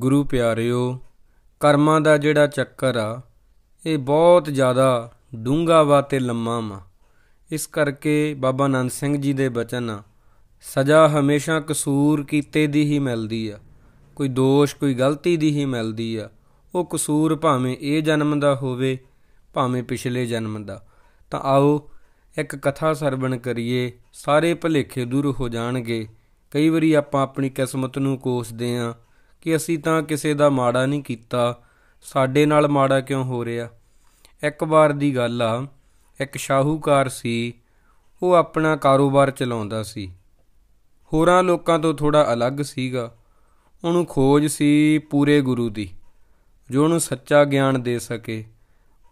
ਗੁਰੂ ਪਿਆਰਿਓ ਕਰਮਾਂ ਦਾ ਜਿਹੜਾ ਚੱਕਰ ਆ ਇਹ ਬਹੁਤ ਜ਼ਿਆਦਾ ਡੂੰਘਾ ਵਾ ਤੇ ਲੰਮਾ ਵਾ ਇਸ ਕਰਕੇ ਬਾਬਾ ਨੰਦ ਸਿੰਘ ਜੀ ਦੇ ਬਚਨ ਸਜ਼ਾ ਹਮੇਸ਼ਾ ਕਸੂਰ ਕੀਤੇ ਦੀ ਹੀ ਮਿਲਦੀ ਆ ਕੋਈ ਦੋਸ਼ ਕੋਈ ਗਲਤੀ ਦੀ ਹੀ ਮਿਲਦੀ ਆ ਉਹ ਕਸੂਰ ਭਾਵੇਂ ਇਹ ਜਨਮ ਦਾ ਹੋਵੇ ਭਾਵੇਂ ਪਿਛਲੇ ਜਨਮ ਦਾ ਤਾਂ ਆਓ ਇੱਕ ਕਥਾ ਸਰਵਣ ਕਰੀਏ ਸਾਰੇ ਭਲੇਖੇ ਦੂਰ ਹੋ ਜਾਣਗੇ ਕਈ ਵਾਰੀ ਆਪਾਂ ਆਪਣੀ ਕਿਸਮਤ ਨੂੰ ਕੋਸਦੇ ਆਂ ਕਿ ਅਸੀਂ ਤਾਂ ਕਿਸੇ ਦਾ ਮਾੜਾ ਨਹੀਂ ਕੀਤਾ ਸਾਡੇ ਨਾਲ ਮਾੜਾ ਕਿਉਂ ਹੋ ਰਿਹਾ ਇੱਕ ਵਾਰ ਦੀ ਗੱਲ ਆ ਇੱਕ ਸ਼ਾਹੂਕਾਰ ਸੀ ਉਹ ਆਪਣਾ ਕਾਰੋਬਾਰ ਚਲਾਉਂਦਾ ਸੀ ਹੋਰਾਂ ਲੋਕਾਂ ਤੋਂ ਥੋੜਾ ਅਲੱਗ ਸੀਗਾ ਉਹਨੂੰ ਖੋਜ ਸੀ ਪੂਰੇ ਗੁਰੂ ਦੀ ਜੋ ਉਹਨੂੰ ਸੱਚਾ ਗਿਆਨ ਦੇ ਸਕੇ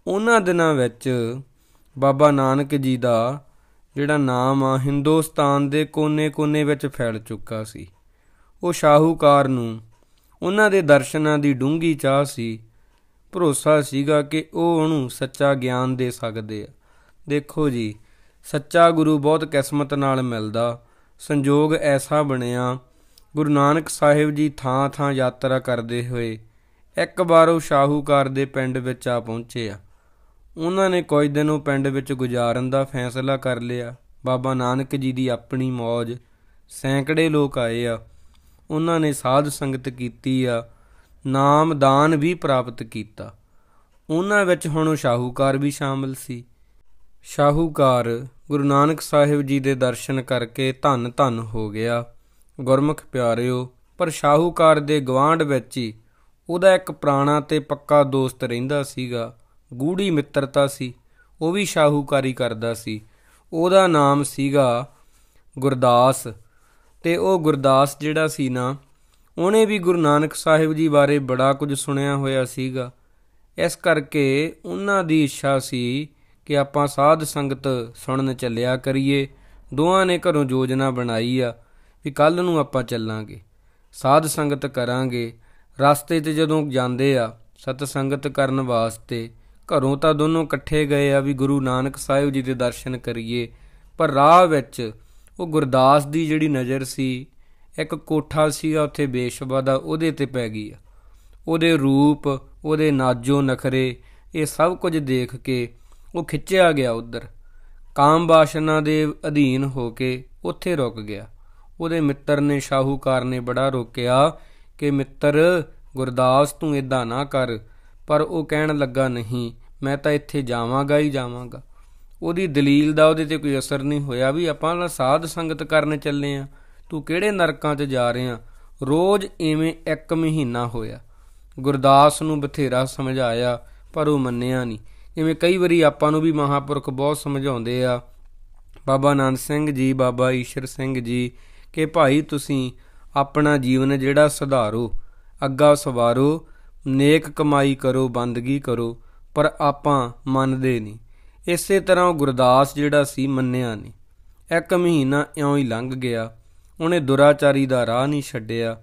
ਉਹਨਾਂ ਦਿਨਾਂ ਵਿੱਚ ਬਾਬਾ ਨਾਨਕ ਜੀ ਦਾ ਜਿਹੜਾ ਨਾਮ ਆ ਹਿੰਦੁਸਤਾਨ ਦੇ ਕੋਨੇ-ਕੋਨੇ ਵਿੱਚ ਫੈਲ ਚੁੱਕਾ ਸੀ ਉਹ ਸ਼ਾਹੂਕਾਰ ਨੂੰ ਉਹਨਾਂ ਦੇ ਦਰਸ਼ਨਾਂ ਦੀ ਡੂੰਗੀ ਚਾਹ ਸੀ ਭਰੋਸਾ ਸੀਗਾ ਕਿ ਉਹ ਉਹਨੂੰ ਸੱਚਾ ਗਿਆਨ ਦੇ ਸਕਦੇ ਆ ਦੇਖੋ ਜੀ ਸੱਚਾ ਗੁਰੂ ਬਹੁਤ ਕਿਸਮਤ ਨਾਲ ਮਿਲਦਾ ਸੰਜੋਗ ਐਸਾ ਬਣਿਆ ਗੁਰੂ ਨਾਨਕ ਸਾਹਿਬ ਜੀ ਥਾਂ-ਥਾਂ ਯਾਤਰਾ ਕਰਦੇ ਹੋਏ ਇੱਕ ਵਾਰ ਉਹ ਸ਼ਾਹੂਕਾਰ ਦੇ ਪਿੰਡ ਵਿੱਚ ਆ ਪਹੁੰਚੇ ਆ ਉਹਨਾਂ ਨੇ ਕੁਝ ਦਿਨ ਉਹ ਪਿੰਡ ਵਿੱਚ ਗੁਜ਼ਾਰਨ ਦਾ ਫੈਸਲਾ ਕਰ ਲਿਆ ਬਾਬਾ ਨਾਨਕ ਜੀ ਦੀ ਆਪਣੀ ਮੌਜ ਸੈਂਕੜੇ ਲੋਕ ਆਏ ਆ ਉਹਨਾਂ ਨੇ ਸਾਧ ਸੰਗਤ ਕੀਤੀ ਆ ਨਾਮ ਦਾਨ ਵੀ ਪ੍ਰਾਪਤ ਕੀਤਾ ਉਹਨਾਂ ਵਿੱਚ ਹੁਣ ਸ਼ਾਹੂਕਾਰ ਵੀ ਸ਼ਾਮਲ ਸੀ ਸ਼ਾਹੂਕਾਰ ਗੁਰੂ ਨਾਨਕ ਸਾਹਿਬ ਜੀ ਦੇ ਦਰਸ਼ਨ ਕਰਕੇ ਧੰਨ ਧੰਨ ਹੋ ਗਿਆ ਗੁਰਮੁਖ ਪਿਆਰਿਓ ਪਰ ਸ਼ਾਹੂਕਾਰ ਦੇ ਗਵਾਂਢ ਵਿੱਚ ਹੀ ਉਹਦਾ ਇੱਕ ਪੁਰਾਣਾ ਤੇ ਪੱਕਾ ਦੋਸਤ ਰਹਿੰਦਾ ਸੀਗਾ ਗੂੜੀ ਮਿੱਤਰਤਾ ਸੀ ਉਹ ਵੀ ਸ਼ਾਹੂਕਾਰੀ ਕਰਦਾ ਸੀ ਉਹਦਾ ਨਾਮ ਸੀਗਾ ਗੁਰਦਾਸ ਤੇ ਉਹ ਗੁਰਦਾਸ ਜਿਹੜਾ ਸੀ ਨਾ ਉਹਨੇ ਵੀ ਗੁਰੂ ਨਾਨਕ ਸਾਹਿਬ ਜੀ ਬਾਰੇ ਬੜਾ ਕੁਝ ਸੁਣਿਆ ਹੋਇਆ ਸੀਗਾ ਇਸ ਕਰਕੇ ਉਹਨਾਂ ਦੀ ਇੱਛਾ ਸੀ ਕਿ ਆਪਾਂ ਸਾਧ ਸੰਗਤ ਸੁਣਨ ਚੱਲਿਆ ਕਰੀਏ ਦੋਹਾਂ ਨੇ ਘਰੋਂ ਯੋਜਨਾ ਬਣਾਈ ਆ ਵੀ ਕੱਲ ਨੂੰ ਆਪਾਂ ਚੱਲਾਂਗੇ ਸਾਧ ਸੰਗਤ ਕਰਾਂਗੇ ਰਸਤੇ ਤੇ ਜਦੋਂ ਜਾਂਦੇ ਆ ਸਤ ਸੰਗਤ ਕਰਨ ਵਾਸਤੇ ਘਰੋਂ ਤਾਂ ਦੋਨੋਂ ਇਕੱਠੇ ਗਏ ਆ ਵੀ ਗੁਰੂ ਨਾਨਕ ਸਾਹਿਬ ਜੀ ਦੇ ਦਰਸ਼ਨ ਕਰੀਏ ਪਰ ਰਾਹ ਵਿੱਚ ਉਹ ਗੁਰਦਾਸ ਦੀ ਜਿਹੜੀ ਨਜ਼ਰ ਸੀ ਇੱਕ ਕੋਠਾ ਸੀਗਾ ਉੱਥੇ ਬੇਸ਼ਬਾ ਦਾ ਉਹਦੇ ਤੇ ਪੈ ਗਈ ਆ ਉਹਦੇ ਰੂਪ ਉਹਦੇ ਨਾਜੋ ਨਖਰੇ ਇਹ ਸਭ ਕੁਝ ਦੇਖ ਕੇ ਉਹ ਖਿੱਚਿਆ ਗਿਆ ਉਧਰ ਕਾਮ ਬਾਸ਼ਨਾ ਦੇ ਅਧੀਨ ਹੋ ਕੇ ਉੱਥੇ ਰੁਕ ਗਿਆ ਉਹਦੇ ਮਿੱਤਰ ਨੇ ਸ਼ਾਹੂਕਾਰ ਨੇ ਬੜਾ ਰੋਕਿਆ ਕਿ ਮਿੱਤਰ ਗੁਰਦਾਸ ਤੂੰ ਇਦਾਂ ਨਾ ਕਰ ਪਰ ਉਹ ਕਹਿਣ ਲੱਗਾ ਨਹੀਂ ਮੈਂ ਤਾਂ ਇੱਥੇ ਜਾਵਾਂਗਾ ਹੀ ਜਾਵਾਂਗਾ ਉਹਦੀ ਦਲੀਲ ਦਾ ਉਹਦੇ ਤੇ ਕੋਈ ਅਸਰ ਨਹੀਂ ਹੋਇਆ ਵੀ ਆਪਾਂ ਨਾਲ ਸਾਧ ਸੰਗਤ ਕਰਨ ਚੱਲੇ ਆ ਤੂੰ ਕਿਹੜੇ ਨਰਕਾਂ 'ਚ ਜਾ ਰਿਹਾ ਰੋਜ਼ ਐਵੇਂ ਇੱਕ ਮਹੀਨਾ ਹੋਇਆ ਗੁਰਦਾਸ ਨੂੰ ਬਥੇਰਾ ਸਮਝਾਇਆ ਪਰ ਉਹ ਮੰਨਿਆ ਨਹੀਂ ਜਿਵੇਂ ਕਈ ਵਾਰੀ ਆਪਾਂ ਨੂੰ ਵੀ ਮਹਾਪੁਰਖ ਬਹੁਤ ਸਮਝਾਉਂਦੇ ਆ ਬਾਬਾ ਨਾਨਕ ਸਿੰਘ ਜੀ ਬਾਬਾ ਈਸ਼ਰ ਸਿੰਘ ਜੀ ਕਿ ਭਾਈ ਤੁਸੀਂ ਆਪਣਾ ਜੀਵਨ ਜਿਹੜਾ ਸੁਧਾਰੋ ਅੱਗਾ ਸਵਾਰੋ ਨੇਕ ਕਮਾਈ ਕਰੋ ਬੰਦਗੀ ਕਰੋ ਪਰ ਆਪਾਂ ਮੰਨਦੇ ਨਹੀਂ ਇਸੇ ਤਰ੍ਹਾਂ ਉਹ ਗੁਰਦਾਸ ਜਿਹੜਾ ਸੀ ਮੰਨਿਆ ਨਹੀਂ ਇੱਕ ਮਹੀਨਾ ਇਉਂ ਹੀ ਲੰਘ ਗਿਆ ਉਹਨੇ ਦੁਰਾਚਾਰੀ ਦਾ ਰਾਹ ਨਹੀਂ ਛੱਡਿਆ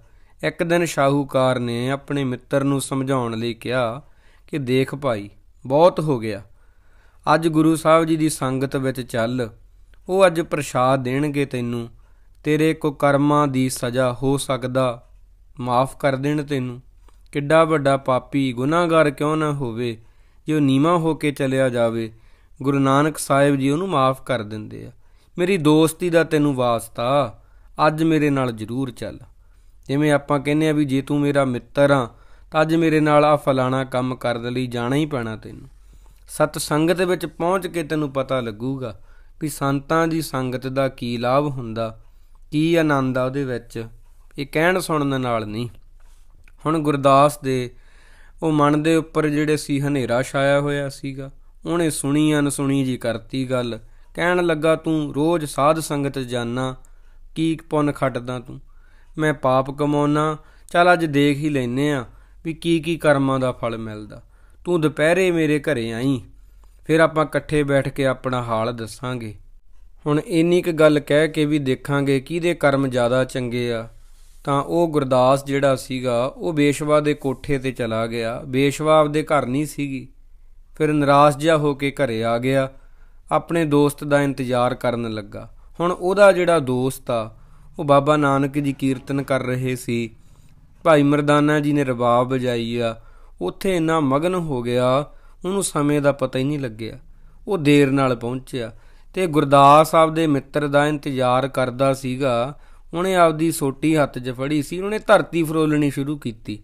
ਇੱਕ ਦਿਨ ਸ਼ਾਹੂਕਾਰ ਨੇ ਆਪਣੇ ਮਿੱਤਰ ਨੂੰ ਸਮਝਾਉਣ ਲਈ ਕਿਹਾ ਕਿ ਦੇਖ ਭਾਈ ਬਹੁਤ ਹੋ ਗਿਆ ਅੱਜ ਗੁਰੂ ਸਾਹਿਬ ਜੀ ਦੀ ਸੰਗਤ ਵਿੱਚ ਚੱਲ ਉਹ ਅੱਜ ਪ੍ਰਸ਼ਾਦ ਦੇਣਗੇ ਤੈਨੂੰ ਤੇਰੇ ਕੋ ਕਰਮਾਂ ਦੀ ਸਜ਼ਾ ਹੋ ਸਕਦਾ ਮਾਫ ਕਰ ਦੇਣ ਤੈਨੂੰ ਕਿੱਡਾ ਵੱਡਾ ਪਾਪੀ ਗੁਨਾਹਗਾਰ ਕਿਉਂ ਨਾ ਹੋਵੇ ਜੋ ਨੀਮਾ ਹੋ ਕੇ ਚਲਿਆ ਜਾਵੇ ਗੁਰੂ ਨਾਨਕ ਸਾਹਿਬ ਜੀ ਉਹਨੂੰ ਮਾਫ ਕਰ ਦਿੰਦੇ ਆ ਮੇਰੀ ਦੋਸਤੀ ਦਾ ਤੈਨੂੰ ਵਾਸਤਾ ਅੱਜ ਮੇਰੇ ਨਾਲ ਜ਼ਰੂਰ ਚੱਲ ਜਿਵੇਂ ਆਪਾਂ ਕਹਿੰਦੇ ਆ ਵੀ ਜੇ ਤੂੰ ਮੇਰਾ ਮਿੱਤਰ ਆ ਤਾਂ ਅੱਜ ਮੇਰੇ ਨਾਲ ਆ ਫਲਾਣਾ ਕੰਮ ਕਰਨ ਲਈ ਜਾਣਾ ਹੀ ਪੈਣਾ ਤੈਨੂੰ ਸਤ ਸੰਗਤ ਵਿੱਚ ਪਹੁੰਚ ਕੇ ਤੈਨੂੰ ਪਤਾ ਲੱਗੂਗਾ ਵੀ ਸੰਤਾਂ ਦੀ ਸੰਗਤ ਦਾ ਕੀ ਲਾਭ ਹੁੰਦਾ ਕੀ ਆਨੰਦ ਆ ਉਹਦੇ ਵਿੱਚ ਇਹ ਕਹਿਣ ਸੁਣਨ ਨਾਲ ਨਹੀਂ ਹੁਣ ਗੁਰਦਾਸ ਦੇ ਉਹ ਮਨ ਦੇ ਉੱਪਰ ਜਿਹੜੇ ਸੀ ਹਨੇਰਾ ਛਾਇਆ ਹੋਇਆ ਸੀਗਾ ਉਹਨੇ ਸੁਣੀ ਅਨਸੁਣੀ ਜੀ ਕਰਤੀ ਗੱਲ ਕਹਿਣ ਲੱਗਾ ਤੂੰ ਰੋਜ਼ ਸਾਧ ਸੰਗਤ ਜਾਣਾ ਕੀ ਪੁੰਨ ਖੱਟਦਾ ਤੂੰ ਮੈਂ ਪਾਪ ਕਮਾਉਣਾ ਚੱਲ ਅੱਜ ਦੇਖ ਹੀ ਲੈਨੇ ਆ ਵੀ ਕੀ ਕੀ ਕਰਮਾਂ ਦਾ ਫਲ ਮਿਲਦਾ ਤੂੰ ਦੁਪਹਿਰੇ ਮੇਰੇ ਘਰੇ ਆਈ ਫਿਰ ਆਪਾਂ ਇਕੱਠੇ ਬੈਠ ਕੇ ਆਪਣਾ ਹਾਲ ਦੱਸਾਂਗੇ ਹੁਣ ਇੰਨੀ ਕੁ ਗੱਲ ਕਹਿ ਕੇ ਵੀ ਦੇਖਾਂਗੇ ਕਿਹਦੇ ਕਰਮ ਜ਼ਿਆਦਾ ਚੰਗੇ ਆ ਤਾਂ ਉਹ ਗੁਰਦਾਸ ਜਿਹੜਾ ਸੀਗਾ ਉਹ ਬੇਸ਼ਵਾ ਦੇ ਕੋਠੇ ਤੇ ਚਲਾ ਗਿਆ ਬੇਸ਼ਵਾ ਆਪਦੇ ਘਰ ਨਹੀਂ ਸੀਗੀ ਫਿਰ ਨਿਰਾਸ਼ ਜਿਹਾ ਹੋ ਕੇ ਘਰੇ ਆ ਗਿਆ ਆਪਣੇ ਦੋਸਤ ਦਾ ਇੰਤਜ਼ਾਰ ਕਰਨ ਲੱਗਾ ਹੁਣ ਉਹਦਾ ਜਿਹੜਾ ਦੋਸਤ ਆ ਉਹ ਬਾਬਾ ਨਾਨਕ ਜੀ ਕੀਰਤਨ ਕਰ ਰਹੇ ਸੀ ਭਾਈ ਮਰਦਾਨਾ ਜੀ ਨੇ ਰਬਾਬ ਵਜਾਈ ਆ ਉੱਥੇ ਇੰਨਾ ਮਗਨ ਹੋ ਗਿਆ ਉਹਨੂੰ ਸਮੇਂ ਦਾ ਪਤਾ ਹੀ ਨਹੀਂ ਲੱਗਿਆ ਉਹ ਦੇਰ ਨਾਲ ਪਹੁੰਚਿਆ ਤੇ ਗੁਰਦਾਸ ਸਾਹਿਬ ਦੇ ਮਿੱਤਰ ਦਾ ਇੰਤਜ਼ਾਰ ਕਰਦਾ ਸੀਗਾ ਉਹਨੇ ਆਪਦੀ ਸੋਟੀ ਹੱਥ 'ਚ ਫੜੀ ਸੀ ਉਹਨੇ ਧਰਤੀ ਫਰੋਲਣੀ ਸ਼ੁਰੂ ਕੀਤੀ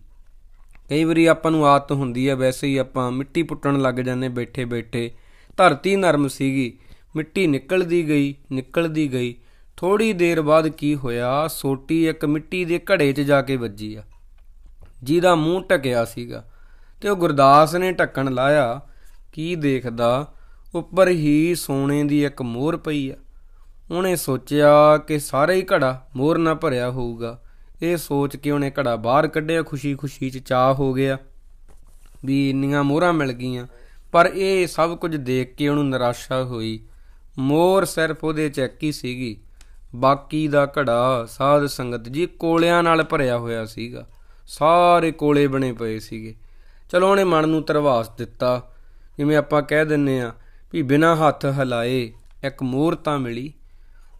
ਕਈ ਵਾਰੀ ਆਪਾਂ ਨੂੰ ਆਦਤ ਹੁੰਦੀ ਹੈ ਵੈਸੇ ਹੀ ਆਪਾਂ ਮਿੱਟੀ ਪੁੱਟਣ ਲੱਗ ਜਾਂਦੇ ਬੈਠੇ ਬੈਠੇ ਧਰਤੀ ਨਰਮ ਸੀਗੀ ਮਿੱਟੀ ਨਿਕਲਦੀ ਗਈ ਨਿਕਲਦੀ ਗਈ ਥੋੜੀ ਦੇਰ ਬਾਅਦ ਕੀ ਹੋਇਆ ਸੋਟੀ ਇੱਕ ਮਿੱਟੀ ਦੇ ਘੜੇ 'ਚ ਜਾ ਕੇ ਵੱਜੀ ਆ ਜਿਹਦਾ ਮੂੰਹ ਟਕਿਆ ਸੀਗਾ ਤੇ ਉਹ ਗੁਰਦਾਸ ਨੇ ਟੱਕਣ ਲਾਇਆ ਕੀ ਦੇਖਦਾ ਉੱਪਰ ਹੀ ਸੋਨੇ ਦੀ ਇੱਕ ਮੋਹਰ ਪਈ ਆ ਉਹਨੇ ਸੋਚਿਆ ਕਿ ਸਾਰੇ ਹੀ ਘੜਾ ਮੋਹਰ ਨਾਲ ਭਰਿਆ ਹੋਊਗਾ ਇਹ ਸੋਚ ਕੇ ਉਹਨੇ ਘੜਾ ਬਾਹਰ ਕੱਢਿਆ ਖੁਸ਼ੀ-ਖੁਸ਼ੀ 'ਚ ਚਾਹ ਹੋ ਗਿਆ ਵੀ ਇੰਨੀਆਂ ਮੋਹਰਾਂ ਮਿਲ ਗਈਆਂ ਪਰ ਇਹ ਸਭ ਕੁਝ ਦੇਖ ਕੇ ਉਹਨੂੰ ਨਿਰਾਸ਼ਾ ਹੋਈ ਮੋਹਰ ਸਿਰਫ ਉਹਦੇ ਇੱਕ ਹੀ ਸੀਗੀ ਬਾਕੀ ਦਾ ਘੜਾ ਸਾਧ ਸੰਗਤ ਜੀ ਕੋਲਿਆਂ ਨਾਲ ਭਰਿਆ ਹੋਇਆ ਸੀਗਾ ਸਾਰੇ ਕੋਲੇ ਬਣੇ ਪਏ ਸੀਗੇ ਚਲੋ ਉਹਨੇ ਮਨ ਨੂੰ ਤਰਵਾਸ ਦਿੱਤਾ ਜਿਵੇਂ ਆਪਾਂ ਕਹਿ ਦਿੰਨੇ ਆ ਵੀ ਬਿਨਾ ਹੱਥ ਹਿਲਾਏ ਇੱਕ ਮੋਹਰ ਤਾਂ ਮਿਲੀ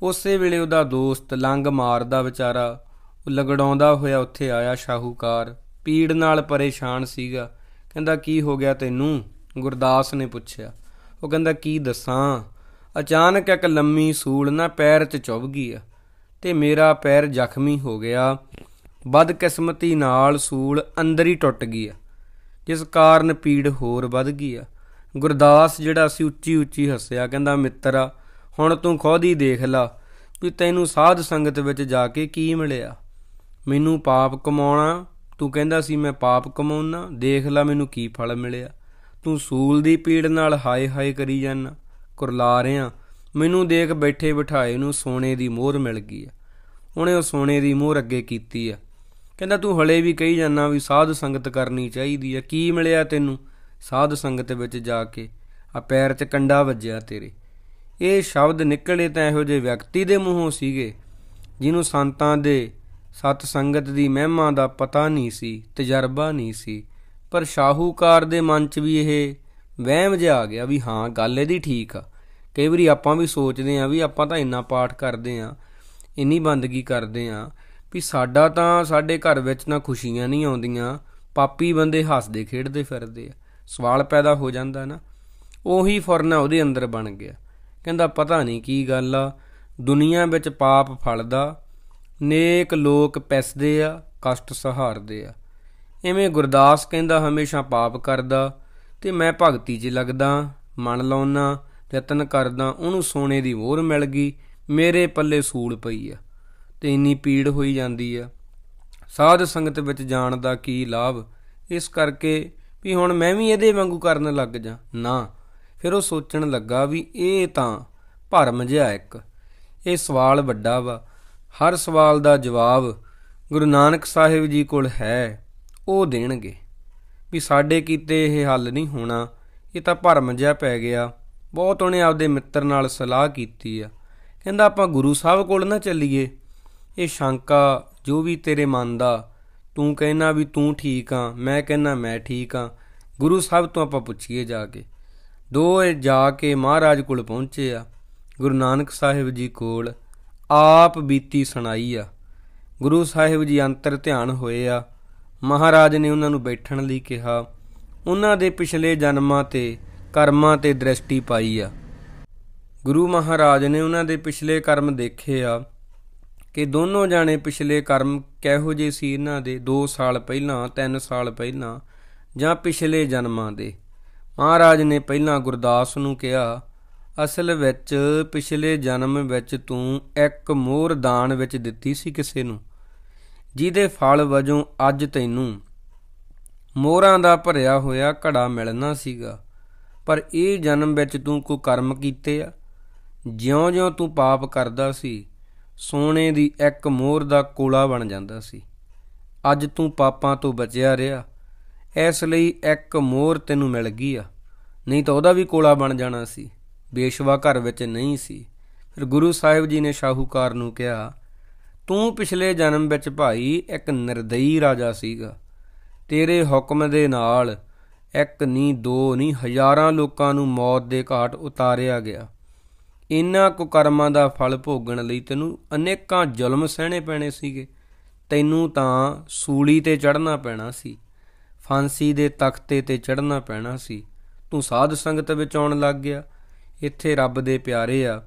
ਉਸੇ ਵੇਲੇ ਉਹਦਾ ਦੋਸਤ ਲੰਗ ਮਾਰਦਾ ਵਿਚਾਰਾ ਲਗੜਾਉਂਦਾ ਹੋਇਆ ਉੱਥੇ ਆਇਆ ਸ਼ਾਹੂਕਾਰ ਪੀੜ ਨਾਲ ਪਰੇਸ਼ਾਨ ਸੀਗਾ ਕਹਿੰਦਾ ਕੀ ਹੋ ਗਿਆ ਤੈਨੂੰ ਗੁਰਦਾਸ ਨੇ ਪੁੱਛਿਆ ਉਹ ਕਹਿੰਦਾ ਕੀ ਦੱਸਾਂ ਅਚਾਨਕ ਇੱਕ ਲੰਮੀ ਸੂਲ ਨਾ ਪੈਰ 'ਚ ਚੁੱਭ ਗਈ ਆ ਤੇ ਮੇਰਾ ਪੈਰ ਜ਼ਖਮੀ ਹੋ ਗਿਆ ਬਦਕਿਸਮਤੀ ਨਾਲ ਸੂਲ ਅੰਦਰ ਹੀ ਟੁੱਟ ਗਈ ਆ ਜਿਸ ਕਾਰਨ ਪੀੜ ਹੋਰ ਵੱਧ ਗਈ ਆ ਗੁਰਦਾਸ ਜਿਹੜਾ ਸੀ ਉੱਚੀ ਉੱਚੀ ਹੱਸਿਆ ਕਹਿੰਦਾ ਮਿੱਤਰਾ ਹੁਣ ਤੂੰ ਖੋਦੀ ਦੇਖ ਲੈ ਵੀ ਤੈਨੂੰ ਸਾਧ ਸੰਗਤ ਵਿੱਚ ਜਾ ਕੇ ਕੀ ਮਿਲਿਆ ਮੈਨੂੰ ਪਾਪ ਕਮਾਉਣਾ ਤੂੰ ਕਹਿੰਦਾ ਸੀ ਮੈਂ ਪਾਪ ਕਮਾਉਣਾ ਦੇਖ ਲੈ ਮੈਨੂੰ ਕੀ ਫਲ ਮਿਲਿਆ ਤੂੰ ਸੂਲ ਦੀ ਪੀੜ ਨਾਲ ਹਾਏ ਹਾਏ ਕਰੀ ਜਾਂਦਾ ਕੁਰਲਾ ਰਿਆਂ ਮੈਨੂੰ ਦੇਖ ਬੈਠੇ ਬਿਠਾਏ ਨੂੰ ਸੋਨੇ ਦੀ ਮੋਹਰ ਮਿਲ ਗਈ ਆ ਉਹਨੇ ਉਹ ਸੋਨੇ ਦੀ ਮੋਹਰ ਅੱਗੇ ਕੀਤੀ ਆ ਕਹਿੰਦਾ ਤੂੰ ਹਲੇ ਵੀ ਕਹੀ ਜਾਂਦਾ ਵੀ ਸਾਧ ਸੰਗਤ ਕਰਨੀ ਚਾਹੀਦੀ ਆ ਕੀ ਮਿਲਿਆ ਤੈਨੂੰ ਸਾਧ ਸੰਗਤ ਵਿੱਚ ਜਾ ਕੇ ਆ ਪੈਰ 'ਚ ਕੰਡਾ ਵੱਜਿਆ ਤੇਰੇ ਇਹ ਸ਼ਬਦ ਨਿਕਲੇ ਤਾਂ ਇਹੋ ਜਿਹੇ ਵਿਅਕਤੀ ਦੇ ਮੂੰਹੋਂ ਸੀਗੇ ਜਿਹਨੂੰ ਸੰਤਾਂ ਦੇ ਸਤ ਸੰਗਤ ਦੀ ਮਹਿਮਾ ਦਾ ਪਤਾ ਨਹੀਂ ਸੀ ਤਜਰਬਾ ਨਹੀਂ ਸੀ ਪਰ ਸ਼ਾਹੂਕਾਰ ਦੇ ਮਨ 'ਚ ਵੀ ਇਹ ਵਹਿਮ ਜਿਹਾ ਆ ਗਿਆ ਵੀ ਹਾਂ ਗੱਲ ਇਹਦੀ ਠੀਕ ਆ ਕਈ ਵਾਰੀ ਆਪਾਂ ਵੀ ਸੋਚਦੇ ਆ ਵੀ ਆਪਾਂ ਤਾਂ ਇੰਨਾ ਪਾਠ ਕਰਦੇ ਆ ਇੰਨੀ ਬੰਦਗੀ ਕਰਦੇ ਆ ਵੀ ਸਾਡਾ ਤਾਂ ਸਾਡੇ ਘਰ ਵਿੱਚ ਨਾ ਖੁਸ਼ੀਆਂ ਨਹੀਂ ਆਉਂਦੀਆਂ ਪਾਪੀ ਬੰਦੇ ਹੱਸਦੇ ਖੇਡਦੇ ਫਿਰਦੇ ਆ ਸਵਾਲ ਪੈਦਾ ਹੋ ਜਾਂਦਾ ਨਾ ਉਹੀ ਫੁਰਨਾ ਉਹਦੇ ਅੰਦਰ ਬਣ ਗਿਆ ਕਹਿੰਦਾ ਪਤਾ ਨਹੀਂ ਕੀ ਗੱਲ ਆ ਦੁਨੀਆ ਵਿੱਚ ਪਾਪ ਫਲਦਾ ਨੇਕ ਲੋਕ ਪੈਸਦੇ ਆ ਕਸ਼ਟ ਸਹਾਰਦੇ ਆ ਐਵੇਂ ਗੁਰਦਾਸ ਕਹਿੰਦਾ ਹਮੇਸ਼ਾ ਪਾਪ ਕਰਦਾ ਤੇ ਮੈਂ ਭਗਤੀ 'ਚ ਲੱਗਦਾ ਮਨ ਲਾਉਣਾ ਯਤਨ ਕਰਦਾ ਉਹਨੂੰ ਸੋਨੇ ਦੀ ਮੋਹਰ ਮਿਲ ਗਈ ਮੇਰੇ ਪੱਲੇ ਸੂਲ ਪਈ ਆ ਤੇ ਇੰਨੀ ਪੀੜ ਹੋਈ ਜਾਂਦੀ ਆ ਸਾਧ ਸੰਗਤ ਵਿੱਚ ਜਾਣ ਦਾ ਕੀ ਲਾਭ ਇਸ ਕਰਕੇ ਵੀ ਹੁਣ ਮੈਂ ਵੀ ਇਹਦੇ ਵਾਂਗੂ ਕਰਨ ਲੱਗ ਜਾ ਨਾ ਫਿਰ ਉਹ ਸੋਚਣ ਲੱਗਾ ਵੀ ਇਹ ਤਾਂ ਭਰਮ ਜਿਹਾ ਇੱਕ ਇਹ ਸਵਾਲ ਵੱਡਾ ਵਾ ਹਰ ਸਵਾਲ ਦਾ ਜਵਾਬ ਗੁਰੂ ਨਾਨਕ ਸਾਹਿਬ ਜੀ ਕੋਲ ਹੈ ਉਹ ਦੇਣਗੇ ਵੀ ਸਾਡੇ ਕੀਤੇ ਇਹ ਹੱਲ ਨਹੀਂ ਹੋਣਾ ਇਹ ਤਾਂ ਭਰਮ ਜਿਹਾ ਪੈ ਗਿਆ ਬਹੁਤ ਉਹਨੇ ਆਪਦੇ ਮਿੱਤਰ ਨਾਲ ਸਲਾਹ ਕੀਤੀ ਆ ਕਹਿੰਦਾ ਆਪਾਂ ਗੁਰੂ ਸਾਹਿਬ ਕੋਲ ਨਾ ਚੱਲੀਏ ਇਹ ਸ਼ੰਕਾ ਜੋ ਵੀ ਤੇਰੇ ਮਨ ਦਾ ਤੂੰ ਕਹਿਣਾ ਵੀ ਤੂੰ ਠੀਕ ਆ ਮੈਂ ਕਹਿਣਾ ਮੈਂ ਠੀਕ ਆ ਗੁਰੂ ਸਾਹਿਬ ਤੋਂ ਆਪਾਂ ਪੁੱਛੀਏ ਜਾ ਕੇ ਦੋ ਜਾ ਕੇ ਮਹਾਰਾਜ ਕੋਲ ਪਹੁੰਚੇ ਆ ਗੁਰੂ ਨਾਨਕ ਸਾਹਿਬ ਜੀ ਕੋਲ ਆਪ ਬੀਤੀ ਸੁਣਾਈ ਆ ਗੁਰੂ ਸਾਹਿਬ ਜੀ ਅੰਤਰ ਧਿਆਨ ਹੋਏ ਆ ਮਹਾਰਾਜ ਨੇ ਉਹਨਾਂ ਨੂੰ ਬੈਠਣ ਲਈ ਕਿਹਾ ਉਹਨਾਂ ਦੇ ਪਿਛਲੇ ਜਨਮਾਂ ਤੇ ਕਰਮਾਂ ਤੇ ਦ੍ਰਿਸ਼ਟੀ ਪਾਈ ਆ ਗੁਰੂ ਮਹਾਰਾਜ ਨੇ ਉਹਨਾਂ ਦੇ ਪਿਛਲੇ ਕਰਮ ਦੇਖੇ ਆ ਕਿ ਦੋਨੋਂ ਜਾਣੇ ਪਿਛਲੇ ਕਰਮ ਕਿਹੋ ਜੇ ਸੀ ਇਹਨਾਂ ਦੇ 2 ਸਾਲ ਪਹਿਲਾਂ 3 ਸਾਲ ਪਹਿਲਾਂ ਜਾਂ ਪਿਛਲੇ ਜਨਮਾਂ ਦੇ ਮਹਾਰਾਜ ਨੇ ਪਹਿਲਾਂ ਗੁਰਦਾਸ ਨੂੰ ਕਿਹਾ ਅਸਲ ਵਿੱਚ ਪਿਛਲੇ ਜਨਮ ਵਿੱਚ ਤੂੰ ਇੱਕ ਮੋਹਰ ਦਾਨ ਵਿੱਚ ਦਿੱਤੀ ਸੀ ਕਿਸੇ ਨੂੰ ਜਿਹਦੇ ਫਲ ਵਜੋਂ ਅੱਜ ਤੈਨੂੰ ਮੋਹਰਾਂ ਦਾ ਭਰਿਆ ਹੋਇਆ ਘੜਾ ਮਿਲਣਾ ਸੀਗਾ ਪਰ ਇਹ ਜਨਮ ਵਿੱਚ ਤੂੰ ਕੋ ਕਰਮ ਕੀਤੇ ਆ ਜਿਉਂ-ਜਿਉਂ ਤੂੰ ਪਾਪ ਕਰਦਾ ਸੀ ਸੋਨੇ ਦੀ ਇੱਕ ਮੋਹਰ ਦਾ ਕੋਲਾ ਬਣ ਜਾਂਦਾ ਸੀ ਅੱਜ ਤੂੰ ਪਾਪਾਂ ਤੋਂ ਬਚਿਆ ਰਿਹਾ ਇਸ ਲਈ ਇੱਕ ਮੋਹਰ ਤੈਨੂੰ ਮਿਲ ਗਈ ਆ ਨਹੀਂ ਤਾਂ ਉਹਦਾ ਵੀ ਕੋਲਾ ਬਣ ਜਾਣਾ ਸੀ ਬੇਸ਼ਵਾ ਘਰ ਵਿੱਚ ਨਹੀਂ ਸੀ ਫਿਰ ਗੁਰੂ ਸਾਹਿਬ ਜੀ ਨੇ ਸ਼ਾਹੂਕਾਰ ਨੂੰ ਕਿਹਾ ਤੂੰ ਪਿਛਲੇ ਜਨਮ ਵਿੱਚ ਭਾਈ ਇੱਕ ਨਿਰਦਈ ਰਾਜਾ ਸੀਗਾ ਤੇਰੇ ਹੁਕਮ ਦੇ ਨਾਲ ਇੱਕ ਨਹੀਂ ਦੋ ਨਹੀਂ ਹਜ਼ਾਰਾਂ ਲੋਕਾਂ ਨੂੰ ਮੌਤ ਦੇ ਘਾਟ ਉਤਾਰਿਆ ਗਿਆ ਇਨ੍ਹਾਂ ਕੁਕਰਮਾਂ ਦਾ ਫਲ ਭੋਗਣ ਲਈ ਤੈਨੂੰ ਅਨੇਕਾਂ ਜ਼ੁਲਮ ਸਹਿਣੇ ਪੈਣੇ ਸੀਗੇ ਤੈਨੂੰ ਤਾਂ ਸੂਲੀ ਤੇ ਚੜ੍ਹਨਾ ਪੈਣਾ ਸੀ ਫਾਂਸੀ ਦੇ ਤਖਤੇ ਤੇ ਚੜ੍ਹਨਾ ਪੈਣਾ ਸੀ ਤੂੰ ਸਾਧ ਸੰਗਤ ਵਿੱਚ ਆਉਣ ਲੱਗ ਗਿਆ ਇੱਥੇ ਰੱਬ ਦੇ ਪਿਆਰੇ ਆ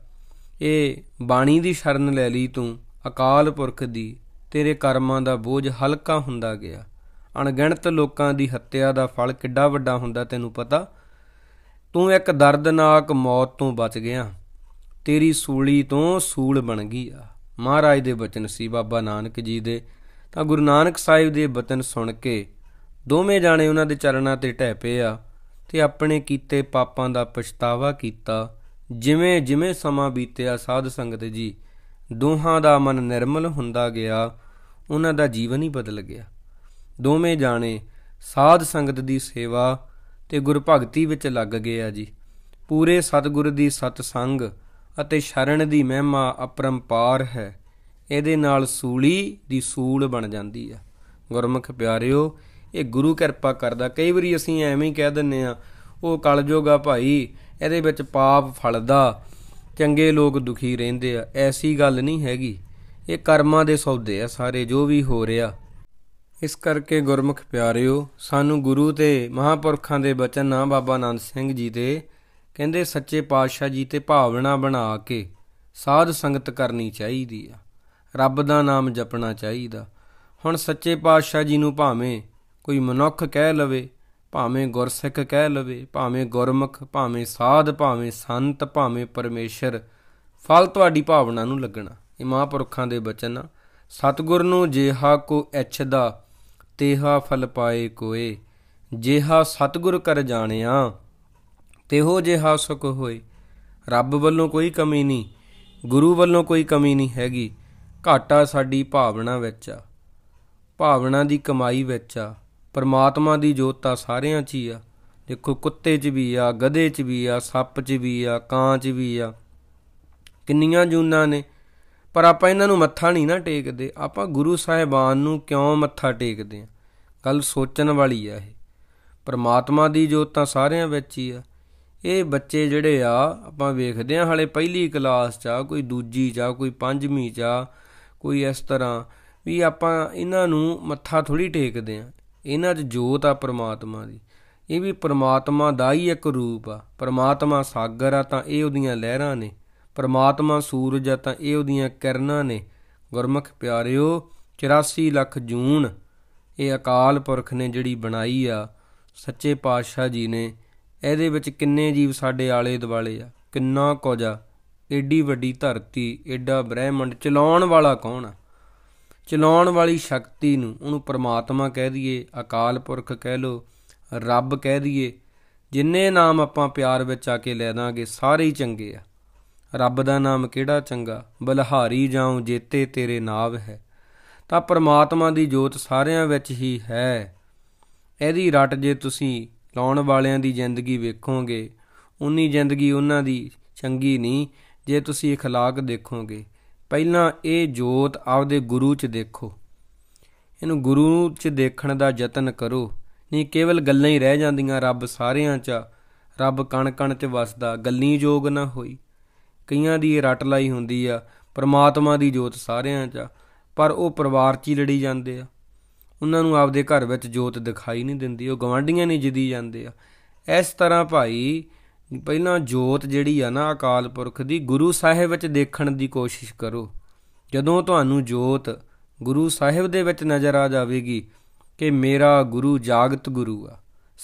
ਇਹ ਬਾਣੀ ਦੀ ਸ਼ਰਨ ਲੈ ਲਈ ਤੂੰ ਅਕਾਲ ਪੁਰਖ ਦੀ ਤੇਰੇ ਕਰਮਾਂ ਦਾ ਬੋਝ ਹਲਕਾ ਹੁੰਦਾ ਗਿਆ ਅਣਗਿਣਤ ਲੋਕਾਂ ਦੀ ਹੱਤਿਆ ਦਾ ਫਲ ਕਿੱਡਾ ਵੱਡਾ ਹੁੰਦਾ ਤੈਨੂੰ ਪਤਾ ਤੂੰ ਇੱਕ ਦਰਦਨਾਕ ਮੌਤ ਤੋਂ ਬਚ ਗਿਆ ਤੇਰੀ ਸੂਲੀ ਤੋਂ ਸੂਲ ਬਣ ਗਈ ਆ ਮਹਾਰਾਜ ਦੇ ਬਚਨ ਸੀ ਬਾਬਾ ਨਾਨਕ ਜੀ ਦੇ ਤਾਂ ਗੁਰੂ ਨਾਨਕ ਸਾਹਿਬ ਦੇ ਬਚਨ ਸੁਣ ਕੇ ਦੋਵੇਂ ਜਾਣੇ ਉਹਨਾਂ ਦੇ ਚਰਨਾਂ ਤੇ ਟਹਿ ਪਏ ਆ ਤੇ ਆਪਣੇ ਕੀਤੇ ਪਾਪਾਂ ਦਾ ਪਛਤਾਵਾ ਕੀਤਾ ਜਿਵੇਂ ਜਿਵੇਂ ਸਮਾਂ ਬੀਤਿਆ ਸਾਧ ਸੰਗਤ ਜੀ ਦੋਹਾਂ ਦਾ ਮਨ ਨਿਰਮਲ ਹੁੰਦਾ ਗਿਆ ਉਹਨਾਂ ਦਾ ਜੀਵਨ ਹੀ ਬਦਲ ਗਿਆ ਦੋਵੇਂ ਜਾਣੇ ਸਾਧ ਸੰਗਤ ਦੀ ਸੇਵਾ ਤੇ ਗੁਰ ਭਗਤੀ ਵਿੱਚ ਲੱਗ ਗਏ ਆ ਜੀ ਪੂਰੇ ਸਤਿਗੁਰ ਦੀ ਸਤ ਸੰਗ ਅਤੇ ਸ਼ਰਣ ਦੀ ਮਹਿਮਾ ਅਪਰੰਪਾਰ ਹੈ ਇਹਦੇ ਨਾਲ ਸੂਲੀ ਦੀ ਸੂਲ ਬਣ ਜਾਂਦੀ ਆ ਗੁਰਮੁਖ ਪਿਆਰਿਓ ਇਹ ਗੁਰੂ ਕਿਰਪਾ ਕਰਦਾ ਕਈ ਵਾਰੀ ਅਸੀਂ ਐਵੇਂ ਹੀ ਕਹਿ ਦਿੰਨੇ ਆ ਉਹ ਕਲਯੋਗਾ ਭਾਈ ਇਹਦੇ ਵਿੱਚ ਪਾਪ ਫਲਦਾ ਚੰਗੇ ਲੋਕ ਦੁਖੀ ਰਹਿੰਦੇ ਆ ਐਸੀ ਗੱਲ ਨਹੀਂ ਹੈਗੀ ਇਹ ਕਰਮਾਂ ਦੇ ਸੌਦੇ ਆ ਸਾਰੇ ਜੋ ਵੀ ਹੋ ਰਿਹਾ ਇਸ ਕਰਕੇ ਗੁਰਮੁਖ ਪਿਆਰਿਓ ਸਾਨੂੰ ਗੁਰੂ ਤੇ ਮਹਾਪੁਰਖਾਂ ਦੇ ਬਚਨ ਆ ਬਾਬਾ ਆਨੰਦ ਸਿੰਘ ਜੀ ਦੇ ਕਹਿੰਦੇ ਸੱਚੇ ਪਾਤਸ਼ਾਹ ਜੀ ਤੇ ਭਾਵਨਾ ਬਣਾ ਕੇ ਸਾਧ ਸੰਗਤ ਕਰਨੀ ਚਾਹੀਦੀ ਆ ਰੱਬ ਦਾ ਨਾਮ ਜਪਣਾ ਚਾਹੀਦਾ ਹੁਣ ਸੱਚੇ ਪਾਤਸ਼ਾਹ ਜੀ ਨੂੰ ਭਾਵੇਂ ਕੋਈ ਮਨੁੱਖ ਕਹਿ ਲਵੇ ਭਾਵੇਂ ਗੁਰਸਿੱਖ ਕਹਿ ਲਵੇ ਭਾਵੇਂ ਗੁਰਮੁਖ ਭਾਵੇਂ ਸਾਧ ਭਾਵੇਂ ਸੰਤ ਭਾਵੇਂ ਪਰਮੇਸ਼ਰ ਫਲ ਤੁਹਾਡੀ ਭਾਵਨਾ ਨੂੰ ਲੱਗਣਾ ਇਹ ਮਹਾਂਪੁਰਖਾਂ ਦੇ ਬਚਨ ਆ ਸਤਗੁਰ ਨੂੰ ਜੇਹਾ ਕੋ ਐਛ ਦਾ ਤੇਹਾ ਫਲ ਪਾਏ ਕੋਏ ਜੇਹਾ ਸਤਗੁਰ ਕਰ ਜਾਣਿਆ ਤੇਹੋ ਜੇਹਾ ਸੁਖ ਹੋਏ ਰੱਬ ਵੱਲੋਂ ਕੋਈ ਕਮੀ ਨਹੀਂ ਗੁਰੂ ਵੱਲੋਂ ਕੋਈ ਕਮੀ ਨਹੀਂ ਹੈਗੀ ਘਾਟਾ ਸਾਡੀ ਭਾਵਨਾ ਵਿੱਚ ਆ ਭਾਵਨਾ ਦੀ ਕਮਾਈ ਵਿੱਚ ਆ ਪਰਮਾਤਮਾ ਦੀ ਜੋਤ ਤਾਂ ਸਾਰਿਆਂ 'ਚ ਹੀ ਆ ਦੇਖੋ ਕੁੱਤੇ 'ਚ ਵੀ ਆ ਗਧੇ 'ਚ ਵੀ ਆ ਸੱਪ 'ਚ ਵੀ ਆ ਕਾਂ 'ਚ ਵੀ ਆ ਕਿੰਨੀਆਂ ਜੂਨਾਂ ਨੇ ਪਰ ਆਪਾਂ ਇਹਨਾਂ ਨੂੰ ਮੱਥਾ ਨਹੀਂ ਨਾ ਟੇਕਦੇ ਆਪਾਂ ਗੁਰੂ ਸਾਹਿਬਾਨ ਨੂੰ ਕਿਉਂ ਮੱਥਾ ਟੇਕਦੇ ਆ ਗੱਲ ਸੋਚਣ ਵਾਲੀ ਆ ਇਹ ਪਰਮਾਤਮਾ ਦੀ ਜੋਤ ਤਾਂ ਸਾਰਿਆਂ ਵਿੱਚ ਹੀ ਆ ਇਹ ਬੱਚੇ ਜਿਹੜੇ ਆ ਆਪਾਂ ਵੇਖਦੇ ਆ ਹਲੇ ਪਹਿਲੀ ਕਲਾਸ 'ਚ ਆ ਕੋਈ ਦੂਜੀ 'ਚ ਆ ਕੋਈ ਪੰਜਵੀਂ 'ਚ ਆ ਕੋਈ ਇਸ ਤਰ੍ਹਾਂ ਵੀ ਆਪਾਂ ਇਹਨਾਂ ਨੂੰ ਮੱਥਾ ਥੋੜੀ ਟੇਕਦੇ ਆ ਇਹਨਾਂ 'ਚ ਜੋਤ ਆ ਪ੍ਰਮਾਤਮਾ ਦੀ ਇਹ ਵੀ ਪ੍ਰਮਾਤਮਾ ਦਾ ਹੀ ਇੱਕ ਰੂਪ ਆ ਪ੍ਰਮਾਤਮਾ ਸਾਗਰ ਆ ਤਾਂ ਇਹ ਉਹਦੀਆਂ ਲਹਿਰਾਂ ਨੇ ਪ੍ਰਮਾਤਮਾ ਸੂਰਜ ਆ ਤਾਂ ਇਹ ਉਹਦੀਆਂ ਕਿਰਨਾਂ ਨੇ ਗੁਰਮੁਖ ਪਿਆਰਿਓ 84 ਲੱਖ ਜੂਨ ਇਹ ਅਕਾਲ ਪੁਰਖ ਨੇ ਜਿਹੜੀ ਬਣਾਈ ਆ ਸੱਚੇ ਪਾਤਸ਼ਾਹ ਜੀ ਨੇ ਇਹਦੇ ਵਿੱਚ ਕਿੰਨੇ ਜੀਵ ਸਾਡੇ ਆਲੇ ਦੁਆਲੇ ਆ ਕਿੰਨਾ ਕੁਝ ਆ ਏਡੀ ਵੱਡੀ ਧਰਤੀ ਏਡਾ ਬ੍ਰਹਿਮੰਡ ਚਲਾਉਣ ਵਾਲਾ ਕੌਣ ਆ ਚਲਾਉਣ ਵਾਲੀ ਸ਼ਕਤੀ ਨੂੰ ਉਹਨੂੰ ਪ੍ਰਮਾਤਮਾ ਕਹਿ ਦਈਏ ਅਕਾਲ ਪੁਰਖ ਕਹਿ ਲੋ ਰੱਬ ਕਹਿ ਦਈਏ ਜਿੰਨੇ ਨਾਮ ਆਪਾਂ ਪਿਆਰ ਵਿੱਚ ਆ ਕੇ ਲੈ ਦਾਂਗੇ ਸਾਰੇ ਹੀ ਚੰਗੇ ਆ ਰੱਬ ਦਾ ਨਾਮ ਕਿਹੜਾ ਚੰਗਾ ਬਲਹਾਰੀ ਜਾਉ ਜੇਤੇ ਤੇਰੇ ਨਾਮ ਹੈ ਤਾਂ ਪ੍ਰਮਾਤਮਾ ਦੀ ਜੋਤ ਸਾਰਿਆਂ ਵਿੱਚ ਹੀ ਹੈ ਇਹਦੀ ਰਟ ਜੇ ਤੁਸੀਂ ਲਾਉਣ ਵਾਲਿਆਂ ਦੀ ਜ਼ਿੰਦਗੀ ਵੇਖੋਗੇ ਉਨੀ ਜ਼ਿੰਦਗੀ ਉਹਨਾਂ ਦੀ ਚੰਗੀ ਨਹੀਂ ਜੇ ਤੁਸੀਂ اخلاق ਦੇਖੋਗੇ ਪਹਿਲਾਂ ਇਹ ਜੋਤ ਆਪਦੇ ਗੁਰੂ 'ਚ ਦੇਖੋ ਇਹਨੂੰ ਗੁਰੂ 'ਚ ਦੇਖਣ ਦਾ ਯਤਨ ਕਰੋ ਨਹੀਂ ਕੇਵਲ ਗੱਲਾਂ ਹੀ ਰਹਿ ਜਾਂਦੀਆਂ ਰੱਬ ਸਾਰਿਆਂ 'ਚ ਰੱਬ ਕਣ-ਕਣ 'ਚ ਵਸਦਾ ਗੱਲੀ ਯੋਗ ਨਾ ਹੋਈ ਕਈਆਂ ਦੀ ਇਹ ਰਟ ਲਾਈ ਹੁੰਦੀ ਆ ਪਰਮਾਤਮਾ ਦੀ ਜੋਤ ਸਾਰਿਆਂ 'ਚ ਪਰ ਉਹ ਪਰਿਵਾਰ 'ਚ ਹੀ ਲੜੀ ਜਾਂਦੇ ਆ ਉਹਨਾਂ ਨੂੰ ਆਪਦੇ ਘਰ ਵਿੱਚ ਜੋਤ ਦਿਖਾਈ ਨਹੀਂ ਦਿੰਦੀ ਉਹ ਗਵਾਂਢੀਆਂ ਨੇ ਜਿਦੀ ਜਾਂਦੇ ਆ ਇਸ ਤਰ੍ਹਾਂ ਭਾਈ ਪਹਿਲਾਂ ਜੋਤ ਜਿਹੜੀ ਆ ਨਾ ਅਕਾਲ ਪੁਰਖ ਦੀ ਗੁਰੂ ਸਾਹਿਬ ਵਿੱਚ ਦੇਖਣ ਦੀ ਕੋਸ਼ਿਸ਼ ਕਰੋ ਜਦੋਂ ਤੁਹਾਨੂੰ ਜੋਤ ਗੁਰੂ ਸਾਹਿਬ ਦੇ ਵਿੱਚ ਨਜ਼ਰ ਆ ਜਾਵੇਗੀ ਕਿ ਮੇਰਾ ਗੁਰੂ ਜਾਗਤ ਗੁਰੂ ਆ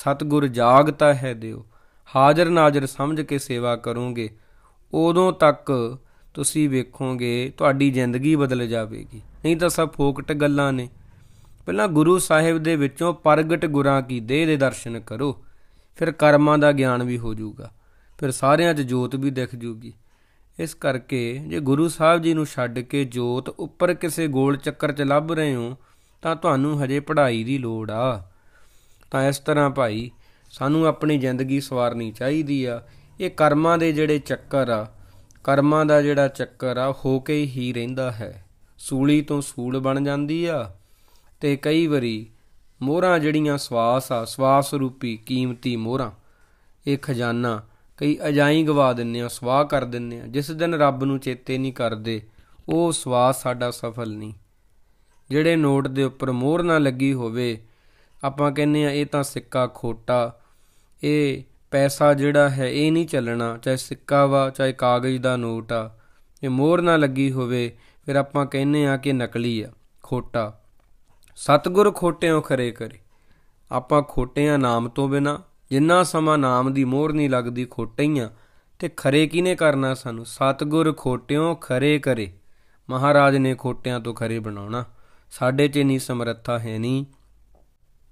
ਸਤਗੁਰ ਜਾਗਤਾ ਹੈ ਦਿਓ ਹਾਜ਼ਰ ਨਾਜ਼ਰ ਸਮਝ ਕੇ ਸੇਵਾ ਕਰੋਗੇ ਉਦੋਂ ਤੱਕ ਤੁਸੀਂ ਵੇਖੋਗੇ ਤੁਹਾਡੀ ਜ਼ਿੰਦਗੀ ਬਦਲ ਜਾਵੇਗੀ ਨਹੀਂ ਤਾਂ ਸਭ ਫੋਕਟ ਗੱਲਾਂ ਨੇ ਪਹਿਲਾਂ ਗੁਰੂ ਸਾਹਿਬ ਦੇ ਵਿੱਚੋਂ ਪ੍ਰਗਟ ਗੁਰਾਂ ਕੀ ਦੇਹ ਦੇ ਦਰਸ਼ਨ ਕਰੋ ਫਿਰ ਕਰਮਾਂ ਦਾ ਗਿਆਨ ਵੀ ਹੋ ਜਾਊਗਾ ਫਿਰ ਸਾਰਿਆਂ 'ਚ ਜੋਤ ਵੀ ਦਿਖ ਜੂਗੀ ਇਸ ਕਰਕੇ ਜੇ ਗੁਰੂ ਸਾਹਿਬ ਜੀ ਨੂੰ ਛੱਡ ਕੇ ਜੋਤ ਉੱਪਰ ਕਿਸੇ ਗੋਲ ਚੱਕਰ 'ਚ ਲੱਭ ਰਹੇ ਹੋ ਤਾਂ ਤੁਹਾਨੂੰ ਹਜੇ ਪੜ੍ਹਾਈ ਦੀ ਲੋੜ ਆ ਤਾਂ ਇਸ ਤਰ੍ਹਾਂ ਭਾਈ ਸਾਨੂੰ ਆਪਣੀ ਜ਼ਿੰਦਗੀ ਸਵਾਰਨੀ ਚਾਹੀਦੀ ਆ ਇਹ ਕਰਮਾਂ ਦੇ ਜਿਹੜੇ ਚੱਕਰ ਆ ਕਰਮਾਂ ਦਾ ਜਿਹੜਾ ਚੱਕਰ ਆ ਹੋ ਕੇ ਹੀ ਰਹਿੰਦਾ ਹੈ ਸੂਲੀ ਤੋਂ ਸੂਲ ਬਣ ਜਾਂਦੀ ਆ ਤੇ ਕਈ ਵਾਰੀ ਮੋਹਰਾਂ ਜਿਹੜੀਆਂ ਸਵਾਸ ਆ ਸਵਾਸ ਰੂਪੀ ਕੀਮਤੀ ਮੋਹਰਾਂ ਇਹ ਖਜ਼ਾਨਾ ਕਈ ਅਜਾਈ ਗਵਾ ਦਿੰਨੇ ਆ ਸਵਾਹ ਕਰ ਦਿੰਨੇ ਆ ਜਿਸ ਦਿਨ ਰੱਬ ਨੂੰ ਚੇਤੇ ਨਹੀਂ ਕਰਦੇ ਉਹ ਸਵਾਸ ਸਾਡਾ ਸਫਲ ਨਹੀਂ ਜਿਹੜੇ ਨੋਟ ਦੇ ਉੱਪਰ ਮੋਹਰ ਨਾ ਲੱਗੀ ਹੋਵੇ ਆਪਾਂ ਕਹਿੰਨੇ ਆ ਇਹ ਤਾਂ ਸਿੱਕਾ ਖੋਟਾ ਇਹ ਪੈਸਾ ਜਿਹੜਾ ਹੈ ਇਹ ਨਹੀਂ ਚੱਲਣਾ ਚਾਹੇ ਸਿੱਕਾ ਵਾ ਚਾਹੇ ਕਾਗਜ਼ ਦਾ ਨੋਟ ਆ ਇਹ ਮੋਹਰ ਨਾ ਲੱਗੀ ਹੋਵੇ ਫਿਰ ਆਪਾਂ ਕਹਿੰਨੇ ਆ ਕਿ ਨਕਲੀ ਆ ਖੋਟਾ ਸਤਗੁਰ ਖੋਟਿਆਂ ਖਰੇ ਕਰੇ ਆਪਾਂ ਖੋਟਿਆਂ ਨਾਮ ਤੋਂ ਬਿਨਾ ਜਿੰਨਾ ਸਮਾਂ ਨਾਮ ਦੀ ਮੋਹਰ ਨਹੀਂ ਲੱਗਦੀ ਖੋਟਈਆਂ ਤੇ ਖਰੇ ਕਿਨੇ ਕਰਨਾ ਸਾਨੂੰ ਸਤਗੁਰ ਖੋਟਿਓ ਖਰੇ ਕਰੇ ਮਹਾਰਾਜ ਨੇ ਖੋਟਿਆਂ ਤੋਂ ਖਰੇ ਬਣਾਉਣਾ ਸਾਡੇ 'ਚ ਨਹੀਂ ਸਮਰੱਥਾ ਹੈ ਨਹੀਂ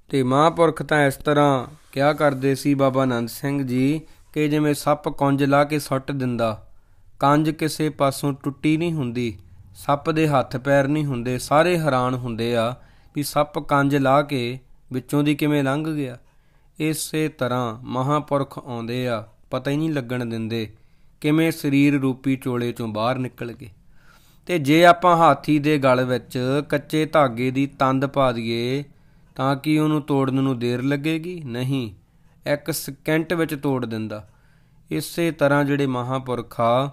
ਤੇ ਮਹਾਪੁਰਖ ਤਾਂ ਇਸ ਤਰ੍ਹਾਂ ਕਿਆ ਕਰਦੇ ਸੀ ਬਾਬਾ ਆਨੰਦ ਸਿੰਘ ਜੀ ਕਿ ਜਿਵੇਂ ਸੱਪ ਕੁੰਜ ਲਾ ਕੇ ਸੁੱਟ ਦਿੰਦਾ ਕੰਜ ਕਿਸੇ ਪਾਸੋਂ ਟੁੱਟੀ ਨਹੀਂ ਹੁੰਦੀ ਸੱਪ ਦੇ ਹੱਥ ਪੈਰ ਨਹੀਂ ਹੁੰਦੇ ਸਾਰੇ ਹੈਰਾਨ ਹੁੰਦੇ ਆ ਵੀ ਸੱਪ ਕੰਜ ਲਾ ਕੇ ਵਿੱਚੋਂ ਦੀ ਕਿਵੇਂ ਲੰਘ ਗਿਆ ਇਸੇ ਤਰ੍ਹਾਂ ਮਹਾਪੁਰਖ ਆਉਂਦੇ ਆ ਪਤਾ ਹੀ ਨਹੀਂ ਲੱਗਣ ਦਿੰਦੇ ਕਿਵੇਂ ਸਰੀਰ ਰੂਪੀ ਚੋਲੇ ਚੋਂ ਬਾਹਰ ਨਿਕਲ ਗਏ ਤੇ ਜੇ ਆਪਾਂ ਹਾਥੀ ਦੇ ਗਲ ਵਿੱਚ ਕੱਚੇ ਧਾਗੇ ਦੀ ਤੰਦ ਪਾ ਦਈਏ ਤਾਂ ਕਿ ਉਹਨੂੰ ਤੋੜਨ ਨੂੰ ਦੇਰ ਲੱਗੇਗੀ ਨਹੀਂ ਇੱਕ ਸਕਿੰਟ ਵਿੱਚ ਤੋੜ ਦਿੰਦਾ ਇਸੇ ਤਰ੍ਹਾਂ ਜਿਹੜੇ ਮਹਾਪੁਰਖਾ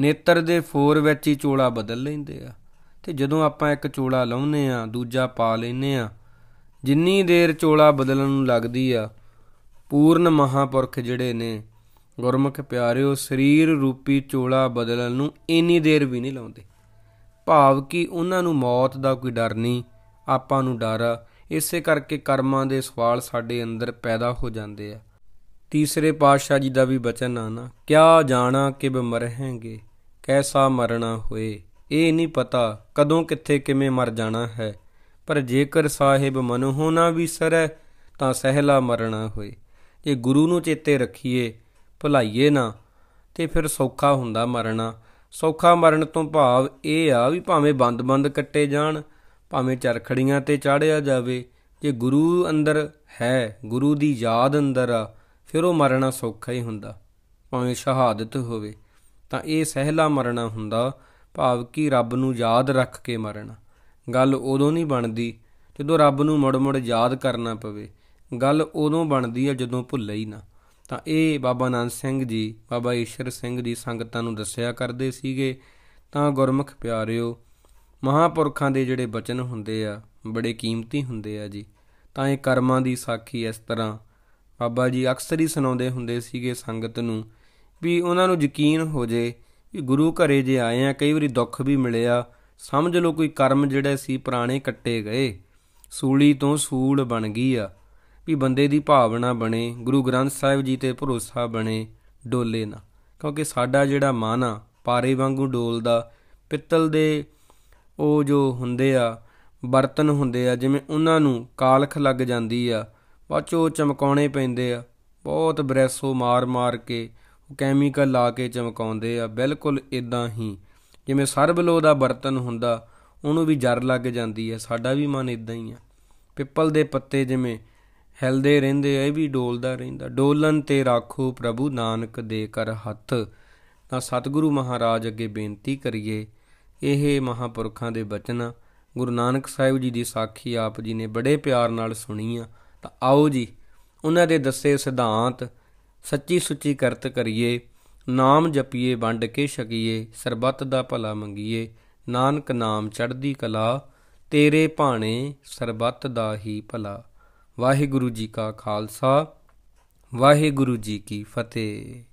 ਨੇਤਰ ਦੇ ਫੋਰ ਵਿੱਚ ਹੀ ਚੋਲਾ ਬਦਲ ਲੈਂਦੇ ਆ ਤੇ ਜਦੋਂ ਆਪਾਂ ਇੱਕ ਚੋਲਾ ਲਾਉਨੇ ਆ ਦੂਜਾ ਪਾ ਲੈਨੇ ਆ ਜਿੰਨੀ ਦੇਰ ਚੋਲਾ ਬਦਲਣ ਨੂੰ ਲੱਗਦੀ ਆ ਪੂਰਨ ਮਹਾਪੁਰਖ ਜਿਹੜੇ ਨੇ ਗੁਰਮੁਖ ਪਿਆਰਿਓ ਸਰੀਰ ਰੂਪੀ ਚੋਲਾ ਬਦਲਣ ਨੂੰ ਇੰਨੀ ਦੇਰ ਵੀ ਨਹੀਂ ਲਾਉਂਦੇ ਭਾਵ ਕਿ ਉਹਨਾਂ ਨੂੰ ਮੌਤ ਦਾ ਕੋਈ ਡਰ ਨਹੀਂ ਆਪਾਂ ਨੂੰ ਡਰ ਇਸੇ ਕਰਕੇ ਕਰਮਾਂ ਦੇ ਸਵਾਲ ਸਾਡੇ ਅੰਦਰ ਪੈਦਾ ਹੋ ਜਾਂਦੇ ਆ ਤੀਸਰੇ ਪਾਤਸ਼ਾਹ ਜੀ ਦਾ ਵੀ ਬਚਨ ਆ ਨਾ ਕਿਆ ਜਾਣਾ ਕਿ ਬਮਰਹਾਂਗੇ ਕੈਸਾ ਮਰਨਾ ਹੋਏ ਇਹ ਨਹੀਂ ਪਤਾ ਕਦੋਂ ਕਿੱਥੇ ਕਿਵੇਂ ਮਰ ਜਾਣਾ ਹੈ ਪਰ ਜੇਕਰ ਸਾਹਿਬ ਮਨੋਂ ਨਾ ਵਿਸਰੈ ਤਾਂ ਸਹਿਲਾ ਮਰਣਾ ਹੋਏ ਜੇ ਗੁਰੂ ਨੂੰ ਚੇਤੇ ਰੱਖੀਏ ਭੁਲਾਈਏ ਨਾ ਤੇ ਫਿਰ ਸੌਖਾ ਹੁੰਦਾ ਮਰਨਾ ਸੌਖਾ ਮਰਨ ਤੋਂ ਭਾਵ ਇਹ ਆ ਵੀ ਭਾਵੇਂ ਬੰਦ-ਬੰਦ ਕੱਟੇ ਜਾਣ ਭਾਵੇਂ ਚਰਖੜੀਆਂ ਤੇ ਚਾੜਿਆ ਜਾਵੇ ਜੇ ਗੁਰੂ ਅੰਦਰ ਹੈ ਗੁਰੂ ਦੀ ਯਾਦ ਅੰਦਰ ਆ ਫਿਰ ਉਹ ਮਰਨਾ ਸੌਖਾ ਹੀ ਹੁੰਦਾ ਭਾਵੇਂ ਸ਼ਹਾਦਤ ਹੋਵੇ ਤਾਂ ਇਹ ਸਹਿਲਾ ਮਰਨਾ ਹੁੰਦਾ ਭਾਵ ਕਿ ਰੱਬ ਨੂੰ ਯਾਦ ਰੱਖ ਕੇ ਮਰਨਾ ਗੱਲ ਉਦੋਂ ਨਹੀਂ ਬਣਦੀ ਜਦੋਂ ਰੱਬ ਨੂੰ ਮੁੜ-ਮੁੜ ਯਾਦ ਕਰਨਾ ਪਵੇ ਗੱਲ ਉਦੋਂ ਬਣਦੀ ਹੈ ਜਦੋਂ ਭੁੱਲੇ ਹੀ ਨਾ ਤਾਂ ਇਹ ਬਾਬਾ ਨਾਨਕ ਸਿੰਘ ਜੀ ਬਾਬਾ ਈਸ਼ਰ ਸਿੰਘ ਦੀ ਸੰਗਤਾਂ ਨੂੰ ਦੱਸਿਆ ਕਰਦੇ ਸੀਗੇ ਤਾਂ ਗੁਰਮੁਖ ਪਿਆਰਿਓ ਮਹਾਪੁਰਖਾਂ ਦੇ ਜਿਹੜੇ ਬਚਨ ਹੁੰਦੇ ਆ ਬੜੇ ਕੀਮਤੀ ਹੁੰਦੇ ਆ ਜੀ ਤਾਂ ਇਹ ਕਰਮਾਂ ਦੀ ਸਾਖੀ ਇਸ ਤਰ੍ਹਾਂ ਬਾਬਾ ਜੀ ਅਕਸਰ ਹੀ ਸੁਣਾਉਂਦੇ ਹੁੰਦੇ ਸੀਗੇ ਸੰਗਤ ਨੂੰ ਵੀ ਉਹਨਾਂ ਨੂੰ ਯਕੀਨ ਹੋ ਜੇ ਵੀ ਗੁਰੂ ਘਰੇ ਜੇ ਆਏ ਆ ਕਈ ਵਾਰੀ ਦੁੱਖ ਵੀ ਮਿਲਿਆ ਸਮਝ ਲਓ ਕੋਈ ਕਰਮ ਜਿਹੜਾ ਸੀ ਪੁਰਾਣੇ ਕੱਟੇ ਗਏ ਸੂਲੀ ਤੋਂ ਸੂਲ ਬਣ ਗਈ ਆ ਵੀ ਬੰਦੇ ਦੀ ਭਾਵਨਾ ਬਣੇ ਗੁਰੂ ਗ੍ਰੰਥ ਸਾਹਿਬ ਜੀ ਤੇ ਭਰੋਸਾ ਬਣੇ ਡੋਲੇ ਨਾ ਕਿਉਂਕਿ ਸਾਡਾ ਜਿਹੜਾ ਮਨ ਆ ਪਾਰੇ ਵਾਂਗੂ ਡੋਲਦਾ ਪਿੱਤਲ ਦੇ ਉਹ ਜੋ ਹੁੰਦੇ ਆ ਬਰਤਨ ਹੁੰਦੇ ਆ ਜਿਵੇਂ ਉਹਨਾਂ ਨੂੰ ਕਾਲਖ ਲੱਗ ਜਾਂਦੀ ਆ ਬਾਅਦ ਚੋ ਚਮਕਾਉਣੇ ਪੈਂਦੇ ਆ ਬਹੁਤ ਬ੍ਰੈਸੋ ਮਾਰ-ਮਾਰ ਕੇ ਕੈਮੀਕਲ ਲਾ ਕੇ ਚਮਕਾਉਂਦੇ ਆ ਬਿਲਕੁਲ ਇਦਾਂ ਹੀ ਜਿਵੇਂ ਸਰਬਲੋ ਦਾ ਬਰਤਨ ਹੁੰਦਾ ਉਹਨੂੰ ਵੀ ਜਰ ਲੱਗ ਜਾਂਦੀ ਹੈ ਸਾਡਾ ਵੀ ਮਨ ਇਦਾਂ ਹੀ ਆ ਪਿੱਪਲ ਦੇ ਪੱਤੇ ਜਿਵੇਂ ਹਿਲਦੇ ਰਹਿੰਦੇ ਐ ਵੀ ਡੋਲਦਾ ਰਹਿੰਦਾ ਡੋਲਨ ਤੇ ਰਾਖੋ ਪ੍ਰਭੂ ਨਾਨਕ ਦੇ ਕਰ ਹੱਥ ਤਾਂ ਸਤਿਗੁਰੂ ਮਹਾਰਾਜ ਅੱਗੇ ਬੇਨਤੀ ਕਰੀਏ ਇਹ ਮਹਾਪੁਰਖਾਂ ਦੇ ਬਚਨ ਗੁਰੂ ਨਾਨਕ ਸਾਹਿਬ ਜੀ ਦੀ ਸਾਖੀ ਆਪ ਜੀ ਨੇ ਬੜੇ ਪਿਆਰ ਨਾਲ ਸੁਣੀ ਆ ਤਾਂ ਆਓ ਜੀ ਉਹਨਾਂ ਦੇ ਦੱਸੇ ਸਿਧਾਂਤ ਸੱਚੀ ਸੁੱਚੀ ਕਰਤ ਕਰੀਏ ਨਾਮ ਜਪੀਏ ਵੰਡ ਕੇ ਛਕੀਏ ਸਰਬੱਤ ਦਾ ਭਲਾ ਮੰਗੀਏ ਨਾਨਕ ਨਾਮ ਚੜ੍ਹਦੀ ਕਲਾ ਤੇਰੇ ਭਾਣੇ ਸਰਬੱਤ ਦਾ ਹੀ ਭਲਾ ਵਾਹਿਗੁਰੂ ਜੀ ਕਾ ਖਾਲਸਾ ਵਾਹਿਗੁਰੂ ਜੀ ਕੀ ਫਤਿਹ